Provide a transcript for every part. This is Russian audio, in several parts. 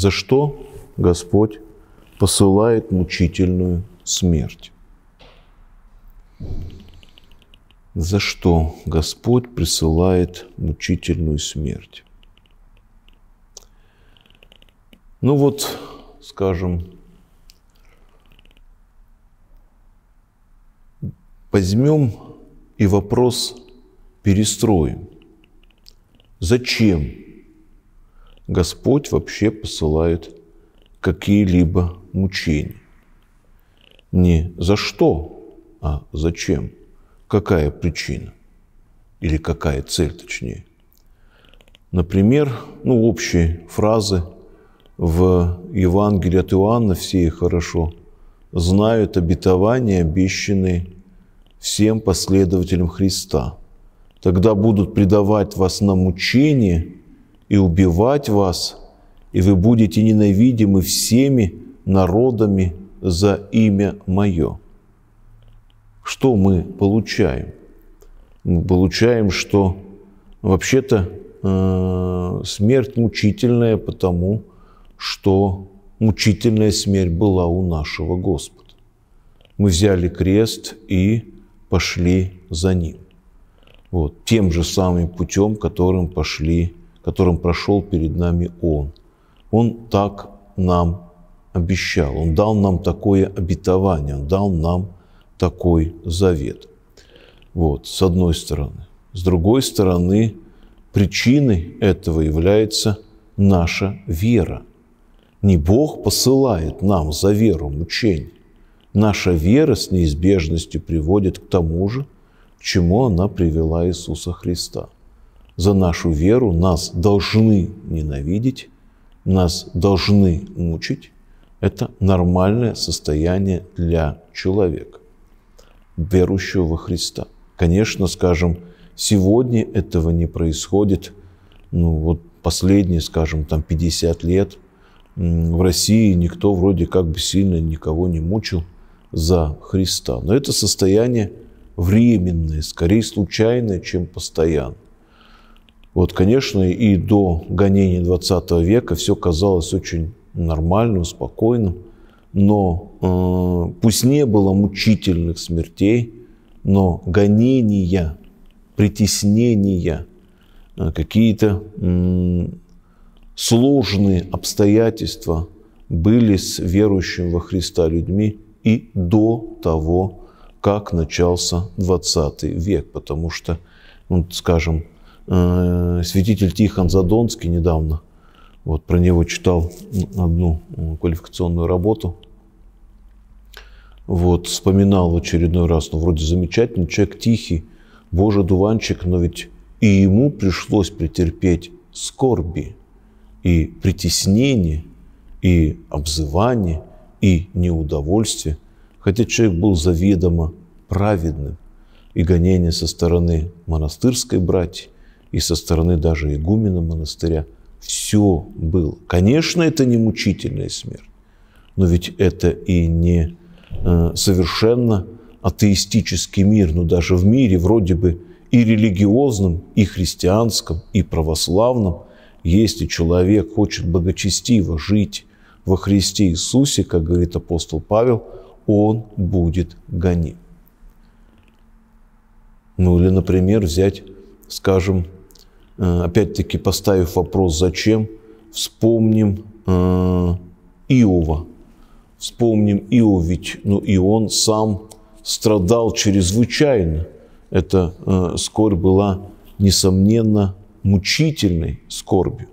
за что Господь посылает мучительную смерть. За что Господь присылает мучительную смерть? Ну вот, скажем, возьмем и вопрос перестроим. Зачем Господь вообще посылает какие-либо мучения. Не за что, а зачем. Какая причина? Или какая цель, точнее. Например, ну, общие фразы в Евангелии от Иоанна, все их хорошо знают, обетования, обещанные всем последователям Христа. Тогда будут предавать вас на мучение – и убивать вас, и вы будете ненавидимы всеми народами за имя Мое». Что мы получаем? Мы получаем, что вообще-то э, смерть мучительная, потому что мучительная смерть была у нашего Господа. Мы взяли крест и пошли за Ним. Вот, тем же самым путем, которым пошли которым прошел перед нами Он. Он так нам обещал, Он дал нам такое обетование, Он дал нам такой завет. Вот, с одной стороны. С другой стороны, причиной этого является наша вера. Не Бог посылает нам за веру мучение. Наша вера с неизбежностью приводит к тому же, к чему она привела Иисуса Христа – за нашу веру, нас должны ненавидеть, нас должны мучить. Это нормальное состояние для человека, верующего во Христа. Конечно, скажем, сегодня этого не происходит. Ну вот последние, скажем, там 50 лет в России никто вроде как бы сильно никого не мучил за Христа. Но это состояние временное, скорее случайное, чем постоянное. Вот, конечно, и до гонений 20 века все казалось очень нормальным, спокойным, но э, пусть не было мучительных смертей, но гонения, притеснения, э, какие-то э, сложные обстоятельства были с верующим во Христа людьми и до того, как начался 20 век, потому что, ну, скажем, Э, святитель Тихон Задонский недавно, вот про него читал одну э, квалификационную работу, вот, вспоминал в очередной раз, ну, вроде замечательный, человек тихий, боже дуванчик, но ведь и ему пришлось претерпеть скорби и притеснение, и обзывание, и неудовольствие, хотя человек был заведомо праведным, и гонение со стороны монастырской братьи, и со стороны даже игумена монастыря. Все было. Конечно, это не мучительная смерть, но ведь это и не э, совершенно атеистический мир, но даже в мире вроде бы и религиозном, и христианском, и православном, если человек хочет благочестиво жить во Христе Иисусе, как говорит апостол Павел, он будет гоним. Ну или, например, взять, скажем, Э, опять-таки поставив вопрос «зачем?», вспомним э, Иова. Вспомним Иов, ведь ну, и он сам страдал чрезвычайно. Эта э, скорбь была, несомненно, мучительной скорбью.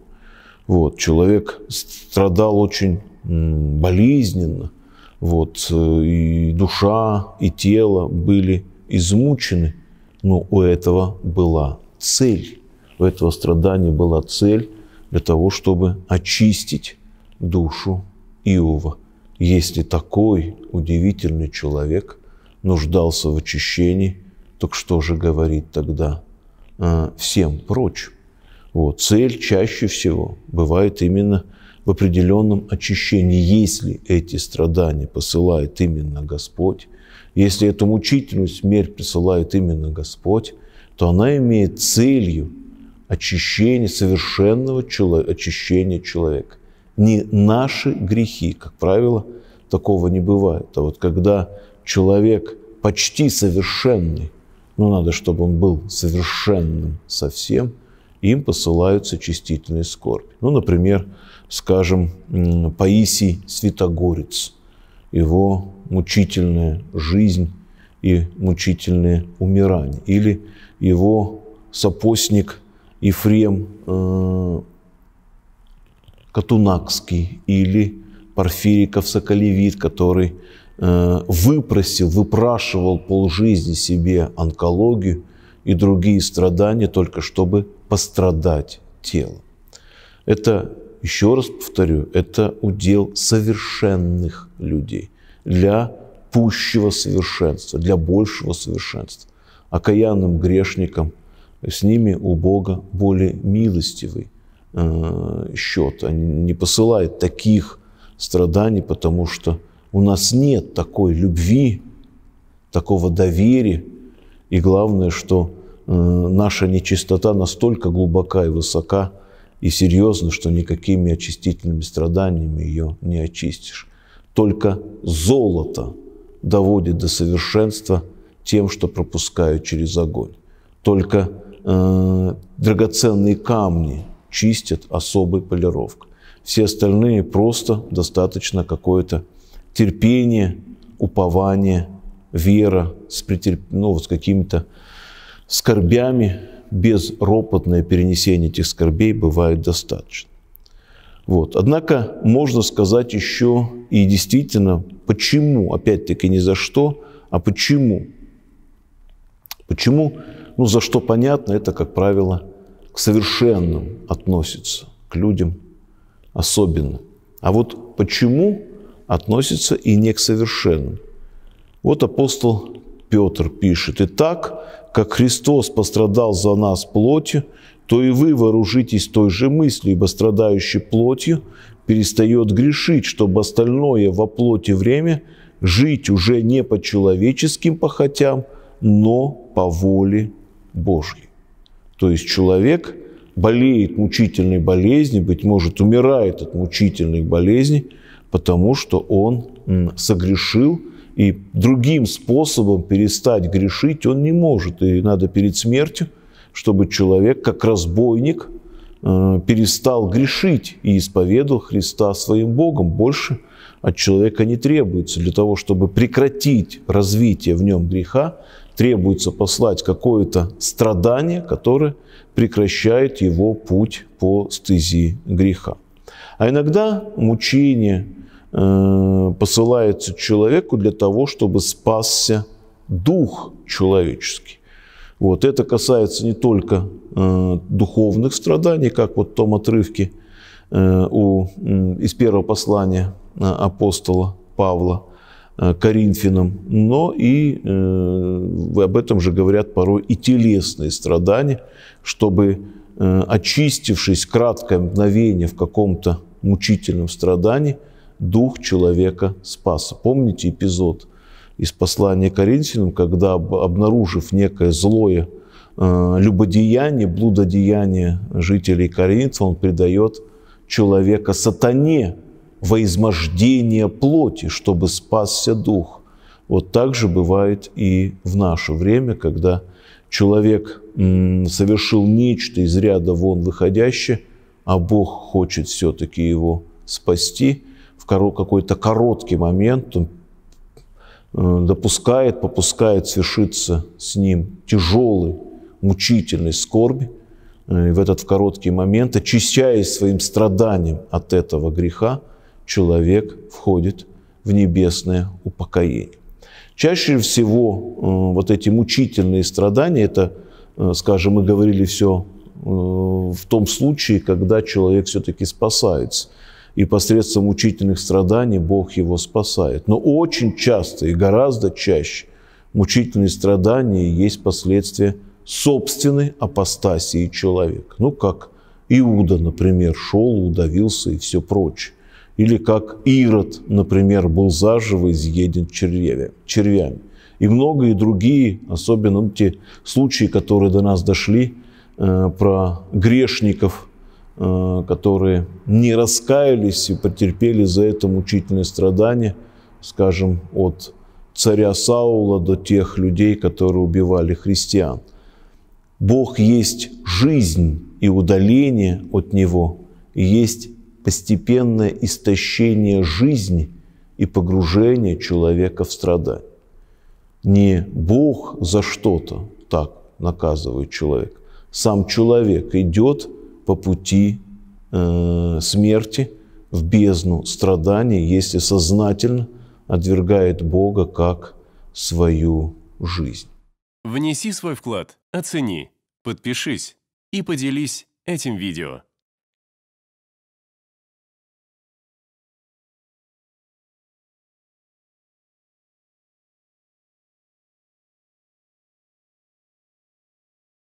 Вот, человек страдал очень болезненно, вот, э, и душа, и тело были измучены, но у этого была цель у этого страдания была цель для того, чтобы очистить душу Иова. Если такой удивительный человек нуждался в очищении, так что же говорить тогда а, всем прочим? Вот. Цель чаще всего бывает именно в определенном очищении, если эти страдания посылает именно Господь, если эту мучительную смерть присылает именно Господь, то она имеет целью очищение совершенного человека, очищения человека. Не наши грехи, как правило, такого не бывает. А вот когда человек почти совершенный, но ну, надо, чтобы он был совершенным совсем, им посылаются чистительные скорби. Ну, например, скажем, Паисий Святогорец, его мучительная жизнь и мучительное умирание. Или его сопостник Ефрем э, Катунакский или Порфириков Соколевит, который э, выпросил, выпрашивал полжизни себе онкологию и другие страдания, только чтобы пострадать телом. Это, еще раз повторю, это удел совершенных людей для пущего совершенства, для большего совершенства. Окаянным грешникам – с ними у Бога более милостивый э, счет. они не посылают таких страданий, потому что у нас нет такой любви, такого доверия. И главное, что э, наша нечистота настолько глубока и высока, и серьезна, что никакими очистительными страданиями ее не очистишь. Только золото доводит до совершенства тем, что пропускают через огонь. Только Э, драгоценные камни чистят особой полировкой. Все остальные просто достаточно какое-то терпение, упование, вера с, претерп... ну, вот с какими-то скорбями, безропотное перенесение этих скорбей бывает достаточно. Вот. Однако можно сказать еще и действительно, почему, опять-таки не за что, а почему. Почему ну, за что понятно, это, как правило, к совершенным относится, к людям особенно. А вот почему относится и не к совершенным? Вот апостол Петр пишет, «И так, как Христос пострадал за нас плотью, то и вы вооружитесь той же мыслью, ибо страдающий плотью перестает грешить, чтобы остальное во плоти время жить уже не по человеческим похотям, но по воле Божьей. То есть человек болеет мучительной болезнью, быть может, умирает от мучительной болезни, потому что он согрешил, и другим способом перестать грешить он не может. И надо перед смертью, чтобы человек, как разбойник, э, перестал грешить и исповедовал Христа своим Богом. Больше от человека не требуется. Для того, чтобы прекратить развитие в нем греха, требуется послать какое-то страдание, которое прекращает его путь по стези греха. А иногда мучение э, посылается человеку для того, чтобы спасся дух человеческий. Вот. Это касается не только э, духовных страданий, как вот в том отрывке э, у, из первого послания апостола Павла – Э, коринфянам, но и э, об этом же говорят порой и телесные страдания, чтобы, э, очистившись краткое мгновение в каком-то мучительном страдании, дух человека спас. Помните эпизод из послания Коринфянам, когда, обнаружив некое злое э, любодеяние, блудодеяние жителей Коринфа, он предает человека сатане, во измождение плоти, чтобы спасся дух. Вот так же бывает и в наше время, когда человек совершил нечто из ряда вон выходящее, а Бог хочет все-таки его спасти. В какой-то короткий момент он э, допускает, попускает свершиться с ним тяжелый, мучительный скорби. Э, в этот в короткий момент, очищаясь своим страданием от этого греха, человек входит в небесное упокоение. Чаще всего э, вот эти мучительные страдания, это, э, скажем, мы говорили все э, в том случае, когда человек все-таки спасается. И посредством мучительных страданий Бог его спасает. Но очень часто и гораздо чаще мучительные страдания есть последствия собственной апостасии человека. Ну, как Иуда, например, шел, удавился и все прочее. Или как Ирод, например, был заживо изъеден червями. червями. И многие другие, особенно те случаи, которые до нас дошли, э, про грешников, э, которые не раскаялись и потерпели за это мучительные страдания, скажем, от царя Саула до тех людей, которые убивали христиан. Бог есть жизнь и удаление от Него, и есть постепенное истощение жизни и погружение человека в страдания. Не Бог за что-то так наказывает человека. Сам человек идет по пути э, смерти в бездну страданий, если сознательно отвергает Бога как свою жизнь. Внеси свой вклад, оцени, подпишись и поделись этим видео.